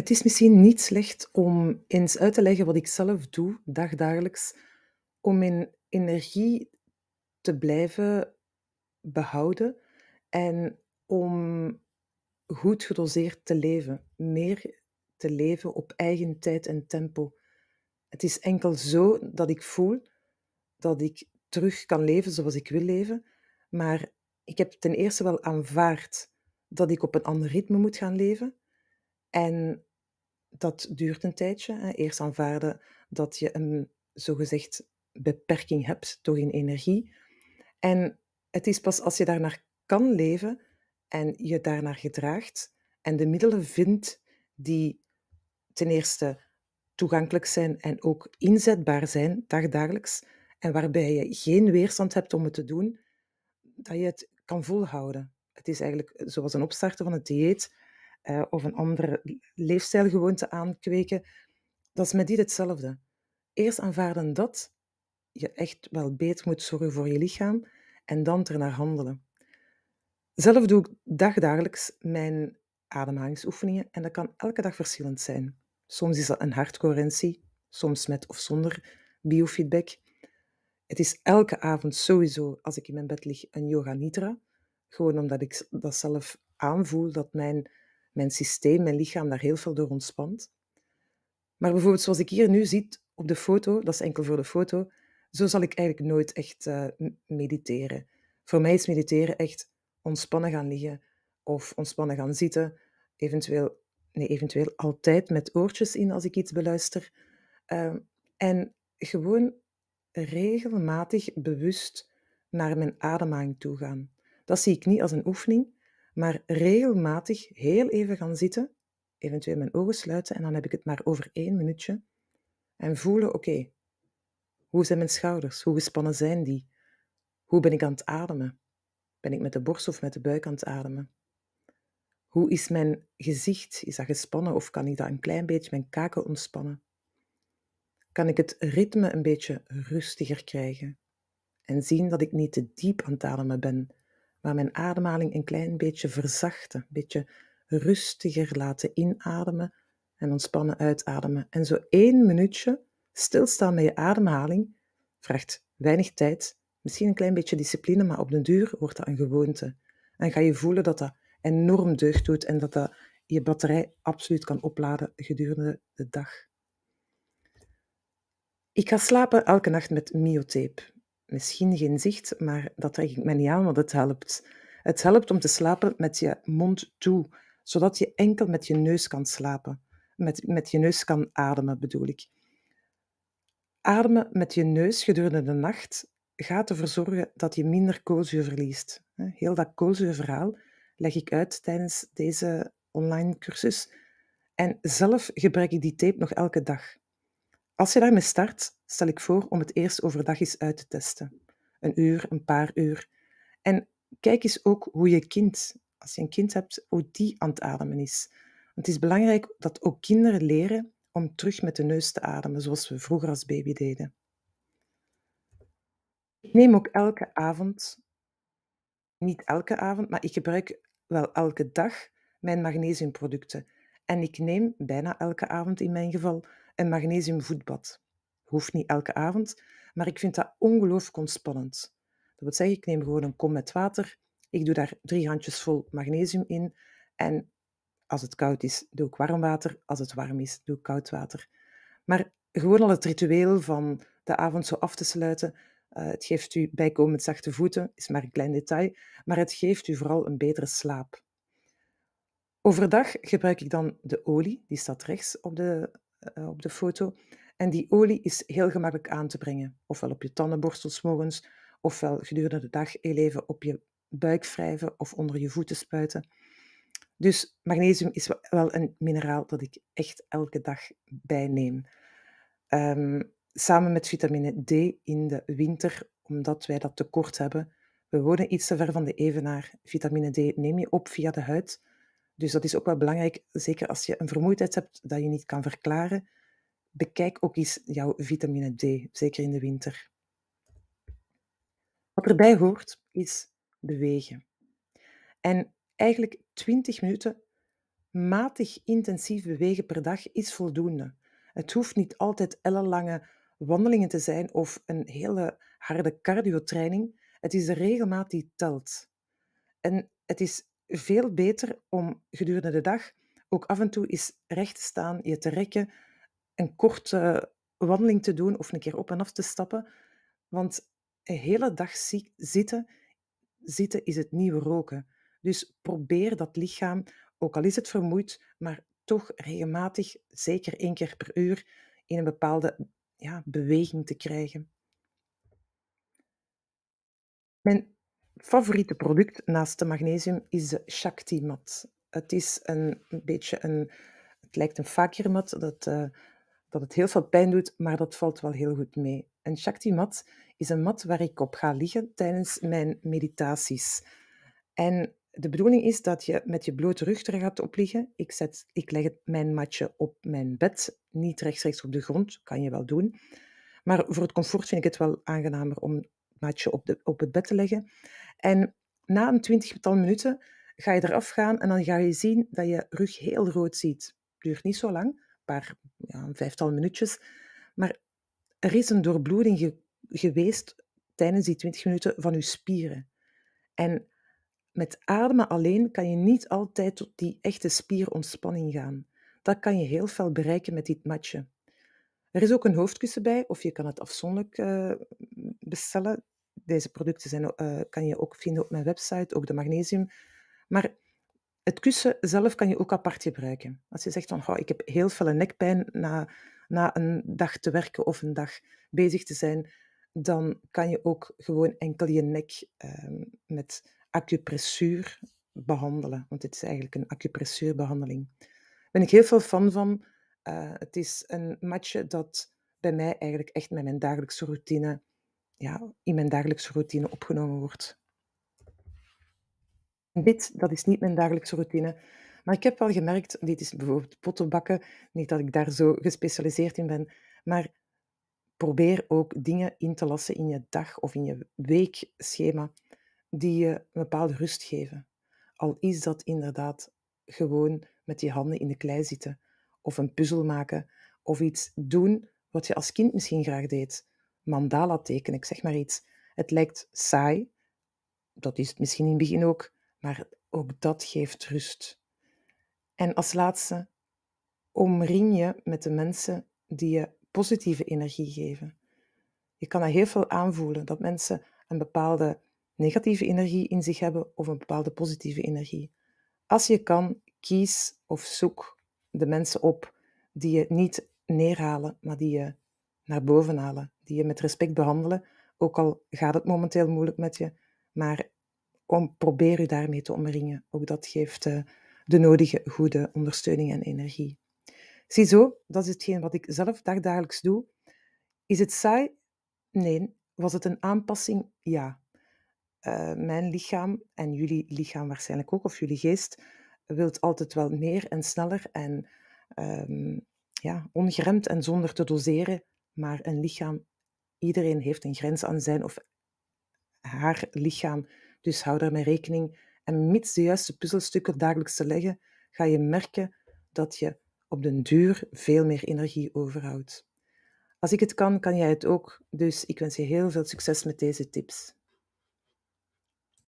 Het is misschien niet slecht om eens uit te leggen wat ik zelf doe, dagdagelijks, om mijn energie te blijven behouden en om goed gedoseerd te leven, meer te leven op eigen tijd en tempo. Het is enkel zo dat ik voel dat ik terug kan leven zoals ik wil leven, maar ik heb ten eerste wel aanvaard dat ik op een ander ritme moet gaan leven en dat duurt een tijdje. Eerst aanvaarden dat je een zogezegd beperking hebt door in energie. En het is pas als je daarnaar kan leven en je daarnaar gedraagt en de middelen vindt die ten eerste toegankelijk zijn en ook inzetbaar zijn dagdagelijks en waarbij je geen weerstand hebt om het te doen, dat je het kan volhouden. Het is eigenlijk zoals een opstarten van het dieet eh, of een andere leefstijlgewoonte aankweken, dat is met dit hetzelfde. Eerst aanvaarden dat je echt wel beter moet zorgen voor je lichaam en dan ernaar handelen. Zelf doe ik dagdagelijks mijn ademhalingsoefeningen en dat kan elke dag verschillend zijn. Soms is dat een hartcoherentie, soms met of zonder biofeedback. Het is elke avond sowieso, als ik in mijn bed lig, een yoga nidra. Gewoon omdat ik dat zelf aanvoel, dat mijn mijn systeem, mijn lichaam daar heel veel door ontspant. Maar bijvoorbeeld zoals ik hier nu zie op de foto, dat is enkel voor de foto, zo zal ik eigenlijk nooit echt eh, mediteren. Voor mij is mediteren echt ontspannen gaan liggen of ontspannen gaan zitten, eventueel, nee, eventueel altijd met oortjes in als ik iets beluister. Ehm, en gewoon regelmatig bewust naar mijn ademhaling toe gaan. Dat zie ik niet als een oefening, maar regelmatig heel even gaan zitten, eventueel mijn ogen sluiten en dan heb ik het maar over één minuutje en voelen, oké, hoe zijn mijn schouders? Hoe gespannen zijn die? Hoe ben ik aan het ademen? Ben ik met de borst of met de buik aan het ademen? Hoe is mijn gezicht? Is dat gespannen of kan ik dat een klein beetje mijn kaken ontspannen? Kan ik het ritme een beetje rustiger krijgen en zien dat ik niet te diep aan het ademen ben, waar mijn ademhaling een klein beetje verzachten, een beetje rustiger laten inademen en ontspannen uitademen. En zo één minuutje stilstaan met je ademhaling vraagt weinig tijd, misschien een klein beetje discipline, maar op den duur wordt dat een gewoonte. En ga je voelen dat dat enorm deugd doet en dat dat je batterij absoluut kan opladen gedurende de dag. Ik ga slapen elke nacht met myotape misschien geen zicht, maar dat trek ik me niet aan, want het helpt. Het helpt om te slapen met je mond toe, zodat je enkel met je neus kan slapen. Met, met je neus kan ademen, bedoel ik. Ademen met je neus gedurende de nacht gaat ervoor zorgen dat je minder koolzuur verliest. Heel dat koolzuurverhaal leg ik uit tijdens deze online cursus. En zelf gebruik ik die tape nog elke dag. Als je daarmee start, stel ik voor om het eerst overdag eens uit te testen. Een uur, een paar uur. En kijk eens ook hoe je kind, als je een kind hebt, hoe die aan het ademen is. Want het is belangrijk dat ook kinderen leren om terug met de neus te ademen, zoals we vroeger als baby deden. Ik neem ook elke avond, niet elke avond, maar ik gebruik wel elke dag mijn magnesiumproducten. En ik neem bijna elke avond in mijn geval en magnesiumvoetbad. Hoeft niet elke avond, maar ik vind dat ongelooflijk ontspannend. Dat wil zeggen, ik neem gewoon een kom met water, ik doe daar drie handjes vol magnesium in en als het koud is, doe ik warm water, als het warm is, doe ik koud water. Maar gewoon al het ritueel van de avond zo af te sluiten, eh, het geeft u bijkomend zachte voeten, is maar een klein detail, maar het geeft u vooral een betere slaap. Overdag gebruik ik dan de olie, die staat rechts op de eh, eh, op de foto. En die olie is heel gemakkelijk aan te brengen. Ofwel op je tandenborstels morgens, ofwel gedurende de dag heel even op je buik wrijven of onder je voeten spuiten. Dus magnesium is wel een mineraal dat ik echt elke dag bijneem. Ehm, samen met vitamine D in de winter, omdat wij dat tekort hebben. We wonen iets te ver van de evenaar. Vitamine D neem je op via de huid, dus dat is ook wel belangrijk, zeker als je een vermoeidheid hebt dat je niet kan verklaren. Bekijk ook eens jouw vitamine D, zeker in de winter. Wat erbij hoort, is bewegen. En eigenlijk 20 minuten matig intensief bewegen per dag is voldoende. Het hoeft niet altijd ellenlange wandelingen te zijn of een hele harde cardiotraining. Het is de regelmaat die telt. En het is veel beter om gedurende de dag ook af en toe eens recht te staan, je te rekken, een korte wandeling te doen of een keer op en af te stappen. Want een hele dag zitten, zitten is het nieuwe roken. Dus probeer dat lichaam, ook al is het vermoeid, maar toch regelmatig, zeker één keer per uur, in een bepaalde ja, beweging te krijgen. Mijn favoriete product naast de magnesium is de Shakti mat. Het is een, beetje een, het lijkt een fakirmat dat, eh, dat het heel veel pijn doet, maar dat valt wel heel goed mee. Een Shakti mat is een mat waar ik op ga liggen tijdens mijn meditaties. En de bedoeling is dat je met je blote rug er gaat op liggen. Ik, zet, ik leg mijn matje op mijn bed, niet rechtstreeks op de grond, kan je wel doen. Maar voor het comfort vind ik het wel aangenamer om het matje op, de, op het bed te leggen. En na een twintigtal minuten ga je eraf gaan en dan ga je zien dat je rug heel rood ziet. Duurt niet zo lang, een paar, ja, een vijftal minuutjes. Maar er is een doorbloeding geweest tijdens die 20 minuten van je spieren. En met ademen alleen kan je niet altijd tot die echte spierontspanning gaan. Dat kan je heel veel bereiken met dit matje. Er is ook een hoofdkussen bij, of je kan het afzonderlijk eh, bestellen deze producten zijn, eh, kan je ook vinden op mijn website, ook de magnesium. Maar het kussen zelf kan je ook apart gebruiken. Als je zegt van, ik heb heel veel nekpijn na, na een dag te werken of een dag bezig te zijn, dan kan je ook gewoon enkel je nek uh, met acupressuur behandelen. Want dit is eigenlijk een acupressuurbehandeling. Daar ben ik heel veel fan van. Eh, het is een matje dat bij mij eigenlijk echt met mijn dagelijkse routine ja, in mijn dagelijkse routine opgenomen wordt. Dit, dat is niet mijn dagelijkse routine. Maar ik heb wel gemerkt, dit is bijvoorbeeld pottenbakken, niet dat ik daar zo gespecialiseerd in ben, maar probeer ook dingen in te lassen in je dag of in je weekschema die je een bepaalde rust geven. Al is dat inderdaad gewoon met je handen in de klei zitten of een puzzel maken of iets doen wat je als kind misschien graag deed mandala tekenen, ik zeg maar iets. Het lijkt saai, dat is het misschien in het begin ook, maar ook dat geeft rust. En als laatste, omring je met de mensen die je positieve energie geven. Je kan er heel veel aanvoelen, dat mensen een bepaalde negatieve energie in zich hebben of een bepaalde positieve energie. Als je kan, kies of zoek de mensen op die je niet neerhalen, maar die je naar boven halen, die je met respect behandelen, ook al gaat het momenteel moeilijk met je, maar om, probeer je daarmee te omringen. Ook dat geeft eh, de nodige goede ondersteuning en energie. Ziezo, dat is hetgeen wat ik zelf dagdagelijks doe. Is het saai? Nee. Was het een aanpassing? Ja. Eh, mijn lichaam en jullie lichaam waarschijnlijk ook, of jullie geest, wilt altijd wel meer en sneller en ehm, ja, ongeremd en zonder te doseren maar een lichaam, iedereen heeft een grens aan zijn of haar lichaam. Dus hou daarmee rekening. En mits de juiste puzzelstukken dagelijks te leggen, ga je merken dat je op den duur veel meer energie overhoudt. Als ik het kan, kan jij het ook. Dus ik wens je heel veel succes met deze tips.